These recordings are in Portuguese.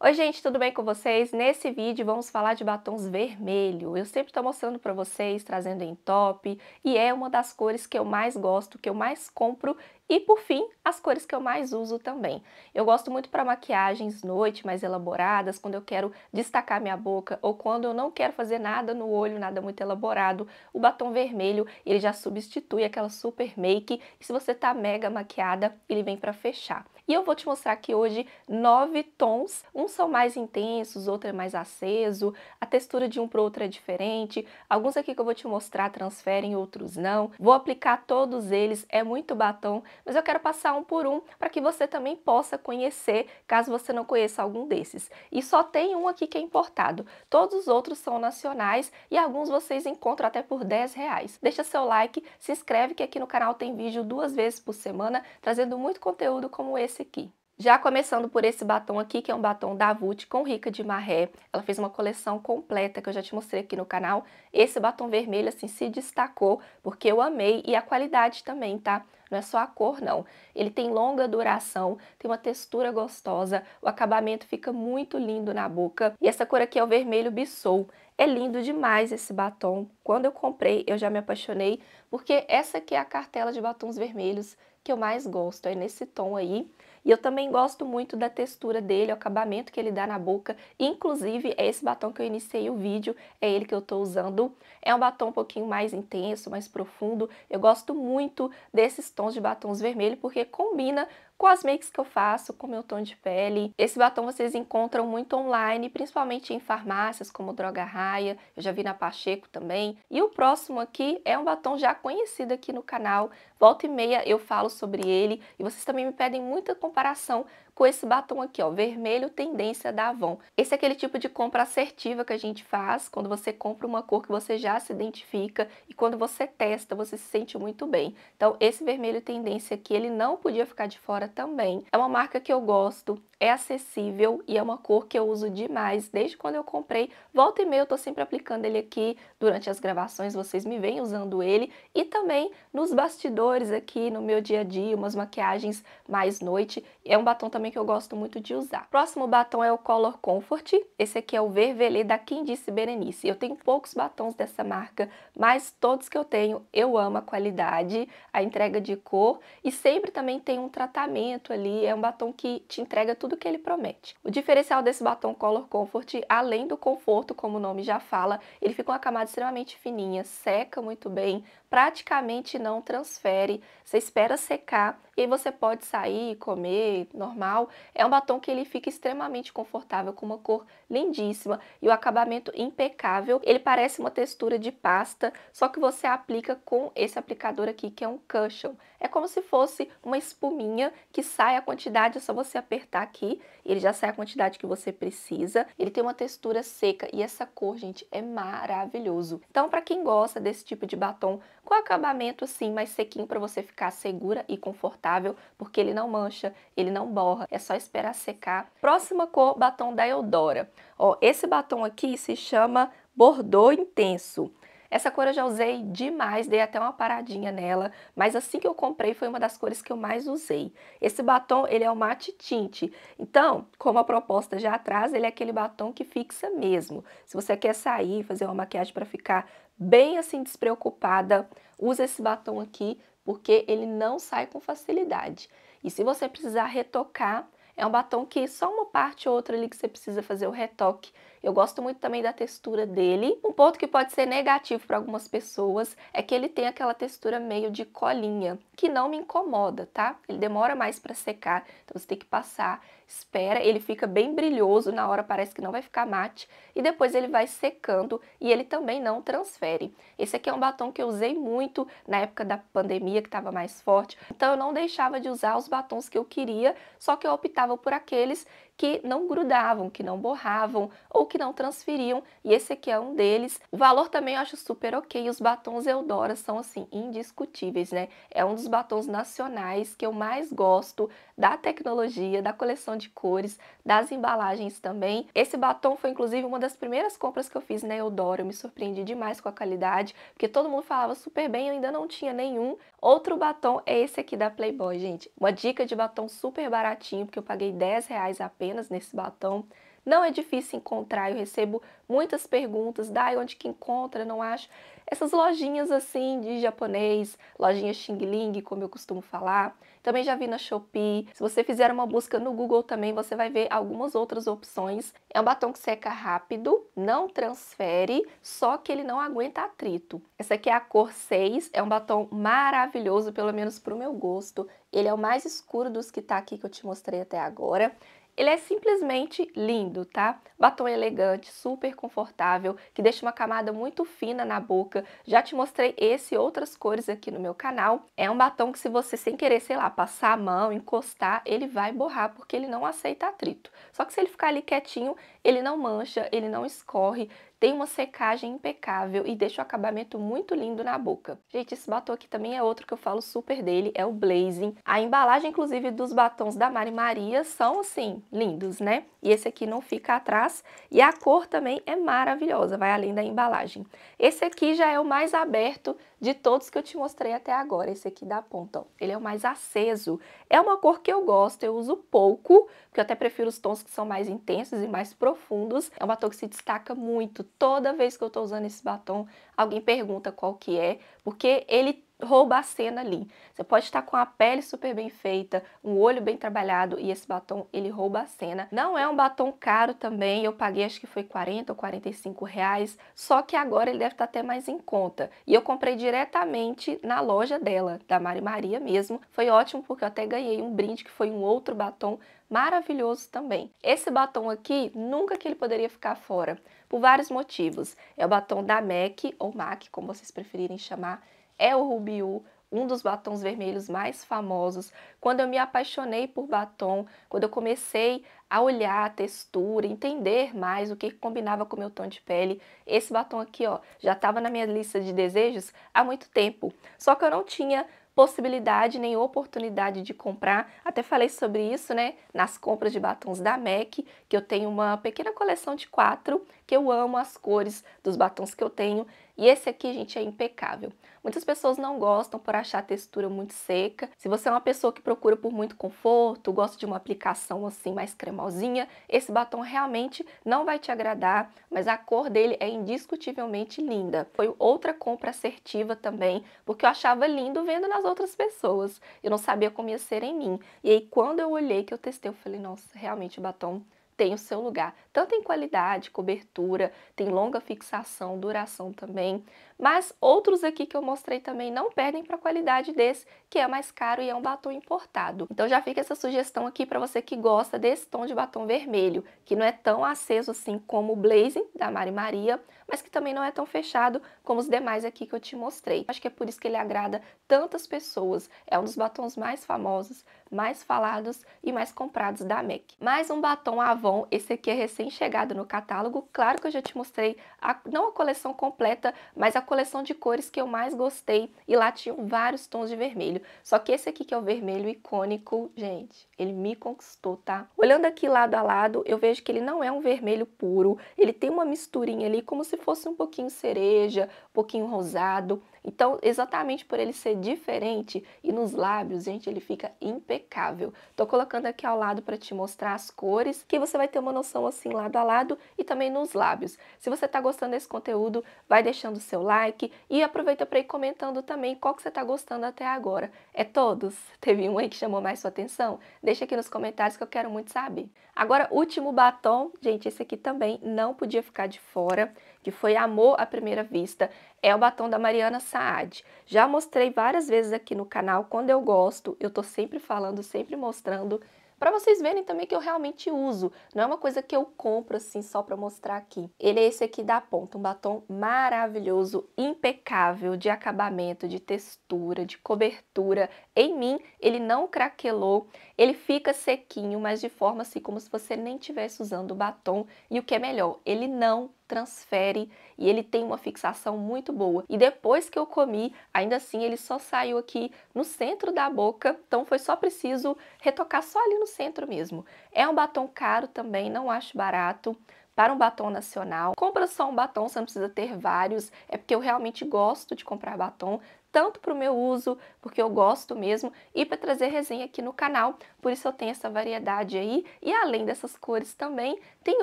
Oi gente, tudo bem com vocês? Nesse vídeo vamos falar de batons vermelho. Eu sempre estou mostrando para vocês, trazendo em top, e é uma das cores que eu mais gosto, que eu mais compro e por fim, as cores que eu mais uso também. Eu gosto muito para maquiagens noite mais elaboradas, quando eu quero destacar minha boca ou quando eu não quero fazer nada no olho, nada muito elaborado. O batom vermelho, ele já substitui aquela super make e se você tá mega maquiada, ele vem para fechar. E eu vou te mostrar aqui hoje nove tons. Uns são mais intensos, outro é mais aceso, a textura de um para outro é diferente. Alguns aqui que eu vou te mostrar transferem, outros não. Vou aplicar todos eles, é muito batom, mas eu quero passar um por um para que você também possa conhecer, caso você não conheça algum desses. E só tem um aqui que é importado, todos os outros são nacionais e alguns vocês encontram até por 10 reais. Deixa seu like, se inscreve que aqui no canal tem vídeo duas vezes por semana, trazendo muito conteúdo como esse aqui. Já começando por esse batom aqui, que é um batom da Vult com Rica de Marré. Ela fez uma coleção completa que eu já te mostrei aqui no canal. Esse batom vermelho, assim, se destacou, porque eu amei e a qualidade também, tá? não é só a cor não. Ele tem longa duração, tem uma textura gostosa, o acabamento fica muito lindo na boca. E essa cor aqui é o vermelho Bissou. É lindo demais esse batom. Quando eu comprei, eu já me apaixonei, porque essa aqui é a cartela de batons vermelhos que eu mais gosto, é nesse tom aí. E eu também gosto muito da textura dele, o acabamento que ele dá na boca. Inclusive, é esse batom que eu iniciei o vídeo, é ele que eu estou usando. É um batom um pouquinho mais intenso, mais profundo. Eu gosto muito desses tons de batons vermelho, porque combina com as makes que eu faço, com meu tom de pele. Esse batom vocês encontram muito online, principalmente em farmácias como Droga Raia, eu já vi na Pacheco também. E o próximo aqui é um batom já conhecido aqui no canal, volta e meia eu falo sobre ele e vocês também me pedem muita comparação com esse batom aqui, ó, vermelho tendência da Avon. Esse é aquele tipo de compra assertiva que a gente faz, quando você compra uma cor que você já se identifica e quando você testa, você se sente muito bem. Então, esse vermelho tendência aqui, ele não podia ficar de fora também. É uma marca que eu gosto, é acessível e é uma cor que eu uso demais desde quando eu comprei. Volta e meia eu tô sempre aplicando ele aqui, durante as gravações vocês me vêm usando ele e também nos bastidores aqui no meu dia a dia, umas maquiagens mais noite. É um batom também que eu gosto muito de usar. Próximo batom é o Color Comfort, esse aqui é o Vervelê da Disse Berenice. Eu tenho poucos batons dessa marca, mas todos que eu tenho eu amo a qualidade, a entrega de cor e sempre também tem um tratamento ali, é um batom que te entrega tudo tudo que ele promete. O diferencial desse batom Color Comfort, além do conforto, como o nome já fala, ele fica uma camada extremamente fininha, seca muito bem, praticamente não transfere, você espera secar e aí você pode sair, comer, normal. É um batom que ele fica extremamente confortável, com uma cor lindíssima e o acabamento impecável. Ele parece uma textura de pasta, só que você aplica com esse aplicador aqui, que é um cushion é como se fosse uma espuminha que sai a quantidade, é só você apertar aqui, ele já sai a quantidade que você precisa. Ele tem uma textura seca e essa cor, gente, é maravilhoso. Então, para quem gosta desse tipo de batom com acabamento assim, mais sequinho para você ficar segura e confortável, porque ele não mancha, ele não borra, é só esperar secar. Próxima cor, batom da Eudora. Ó, esse batom aqui se chama Bordeaux Intenso. Essa cor eu já usei demais, dei até uma paradinha nela, mas assim que eu comprei foi uma das cores que eu mais usei. Esse batom, ele é o matte tinte, então, como a proposta já traz, ele é aquele batom que fixa mesmo. Se você quer sair, fazer uma maquiagem para ficar bem assim despreocupada, usa esse batom aqui, porque ele não sai com facilidade. E se você precisar retocar, é um batom que só uma parte ou outra ali que você precisa fazer o retoque. Eu gosto muito também da textura dele. Um ponto que pode ser negativo para algumas pessoas é que ele tem aquela textura meio de colinha, que não me incomoda, tá? Ele demora mais para secar, então você tem que passar, espera, ele fica bem brilhoso, na hora parece que não vai ficar mate, e depois ele vai secando e ele também não transfere. Esse aqui é um batom que eu usei muito na época da pandemia, que estava mais forte, então eu não deixava de usar os batons que eu queria, só que eu optava responsável por aqueles que não grudavam, que não borravam ou que não transferiam, e esse aqui é um deles. O valor também eu acho super ok, os batons Eudora são assim indiscutíveis, né? É um dos batons nacionais que eu mais gosto da tecnologia, da coleção de cores, das embalagens também. Esse batom foi inclusive uma das primeiras compras que eu fiz na Eudora, eu me surpreendi demais com a qualidade, porque todo mundo falava super bem, eu ainda não tinha nenhum. Outro batom é esse aqui da Playboy, gente. Uma dica de batom super baratinho, porque eu paguei 10 reais apenas apenas nesse batom. Não é difícil encontrar, eu recebo muitas perguntas, dai onde que encontra, não acho. Essas lojinhas assim de japonês, lojinha Xing Ling, como eu costumo falar. Também já vi na Shopee. Se você fizer uma busca no Google também, você vai ver algumas outras opções. É um batom que seca rápido, não transfere, só que ele não aguenta atrito. Essa aqui é a cor 6, é um batom maravilhoso, pelo menos para o meu gosto. Ele é o mais escuro dos que tá aqui que eu te mostrei até agora. Ele é simplesmente lindo, tá? Batom elegante, super confortável, que deixa uma camada muito fina na boca. Já te mostrei esse e outras cores aqui no meu canal. É um batom que se você sem querer, sei lá, passar a mão, encostar, ele vai borrar porque ele não aceita atrito. Só que se ele ficar ali quietinho, ele não mancha, ele não escorre tem uma secagem impecável e deixa o acabamento muito lindo na boca. Gente, esse batom aqui também é outro que eu falo super dele, é o Blazing. A embalagem, inclusive, dos batons da Mari Maria são, assim, lindos, né? E esse aqui não fica atrás. E a cor também é maravilhosa, vai além da embalagem. Esse aqui já é o mais aberto de todos que eu te mostrei até agora, esse aqui da ponta, ó. Ele é o mais aceso. É uma cor que eu gosto, eu uso pouco, porque eu até prefiro os tons que são mais intensos e mais profundos. É um batom que se destaca muito, toda vez que eu estou usando esse batom, alguém pergunta qual que é, porque ele rouba a cena ali. Você pode estar com a pele super bem feita, um olho bem trabalhado e esse batom ele rouba a cena. Não é um batom caro também, eu paguei acho que foi 40 ou 45 reais, só que agora ele deve estar até mais em conta. E eu comprei diretamente na loja dela, da Mari Maria mesmo. Foi ótimo porque eu até ganhei um brinde que foi um outro batom maravilhoso também. Esse batom aqui, nunca que ele poderia ficar fora, por vários motivos. É o batom da MAC ou MAC, como vocês preferirem chamar, é o Rubiu, um dos batons vermelhos mais famosos. Quando eu me apaixonei por batom, quando eu comecei a olhar a textura, entender mais o que combinava com o meu tom de pele, esse batom aqui, ó, já estava na minha lista de desejos há muito tempo. Só que eu não tinha possibilidade nem oportunidade de comprar. Até falei sobre isso, né, nas compras de batons da MAC, que eu tenho uma pequena coleção de quatro, que eu amo as cores dos batons que eu tenho. E esse aqui, gente, é impecável. Muitas pessoas não gostam por achar a textura muito seca. Se você é uma pessoa que procura por muito conforto, gosta de uma aplicação assim mais cremosinha, esse batom realmente não vai te agradar, mas a cor dele é indiscutivelmente linda. Foi outra compra assertiva também, porque eu achava lindo vendo nas outras pessoas. Eu não sabia como ia ser em mim. E aí quando eu olhei que eu testei, eu falei, nossa, realmente o batom tem o seu lugar, tanto em qualidade, cobertura, tem longa fixação, duração também mas outros aqui que eu mostrei também não perdem para a qualidade desse, que é mais caro e é um batom importado. Então já fica essa sugestão aqui para você que gosta desse tom de batom vermelho, que não é tão aceso assim como o Blazing da Mari Maria, mas que também não é tão fechado como os demais aqui que eu te mostrei. Acho que é por isso que ele agrada tantas pessoas, é um dos batons mais famosos, mais falados e mais comprados da MAC. Mais um batom Avon, esse aqui é recém-chegado no catálogo, claro que eu já te mostrei a, não a coleção completa, mas a coleção de cores que eu mais gostei e lá tinham vários tons de vermelho. Só que esse aqui que é o vermelho icônico, gente, ele me conquistou, tá? Olhando aqui lado a lado, eu vejo que ele não é um vermelho puro, ele tem uma misturinha ali como se fosse um pouquinho cereja, um pouquinho rosado. Então, exatamente por ele ser diferente e nos lábios, gente, ele fica impecável. Tô colocando aqui ao lado para te mostrar as cores, que você vai ter uma noção assim lado a lado e também nos lábios. Se você tá gostando desse conteúdo, vai deixando o seu like e aproveita para ir comentando também qual que você tá gostando até agora. É todos? Teve um aí que chamou mais sua atenção? Deixa aqui nos comentários que eu quero muito saber. Agora, último batom, gente, esse aqui também não podia ficar de fora, que foi Amor à Primeira Vista é o batom da Mariana Saad. Já mostrei várias vezes aqui no canal, quando eu gosto, eu tô sempre falando, sempre mostrando, para vocês verem também que eu realmente uso. Não é uma coisa que eu compro assim só para mostrar aqui. Ele é esse aqui da Ponta, um batom maravilhoso, impecável de acabamento, de textura, de cobertura. Em mim, ele não craquelou, ele fica sequinho, mas de forma assim como se você nem tivesse usando o batom. E o que é melhor, ele não transfere e ele tem uma fixação muito boa. E depois que eu comi, ainda assim ele só saiu aqui no centro da boca, então foi só preciso retocar só ali no centro mesmo. É um batom caro também, não acho barato, para um batom nacional. Compra só um batom, você não precisa ter vários, é porque eu realmente gosto de comprar batom, tanto para o meu uso, porque eu gosto mesmo, e para trazer resenha aqui no canal, por isso eu tenho essa variedade aí. E além dessas cores também, tem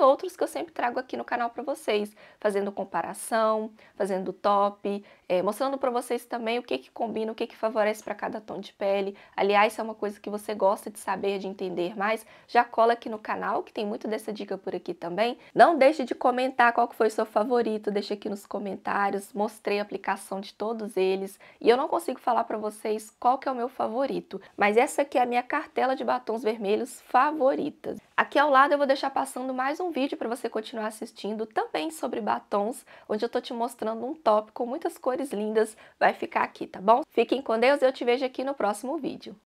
outros que eu sempre trago aqui no canal para vocês, fazendo comparação, fazendo top, é, mostrando para vocês também o que que combina, o que que favorece para cada tom de pele. Aliás, se é uma coisa que você gosta de saber, de entender mais, já cola aqui no canal, que tem muito dessa dica por aqui também. Não deixe de comentar qual que foi o seu favorito, deixa aqui nos comentários, mostrei a aplicação de todos eles, e eu não consigo falar para vocês qual que é o meu favorito, mas essa aqui é a minha cartela de batons vermelhos favoritas. Aqui ao lado eu vou deixar passando mais um vídeo para você continuar assistindo, também sobre batons, onde eu tô te mostrando um top com muitas cores lindas, vai ficar aqui, tá bom? Fiquem com Deus e eu te vejo aqui no próximo vídeo.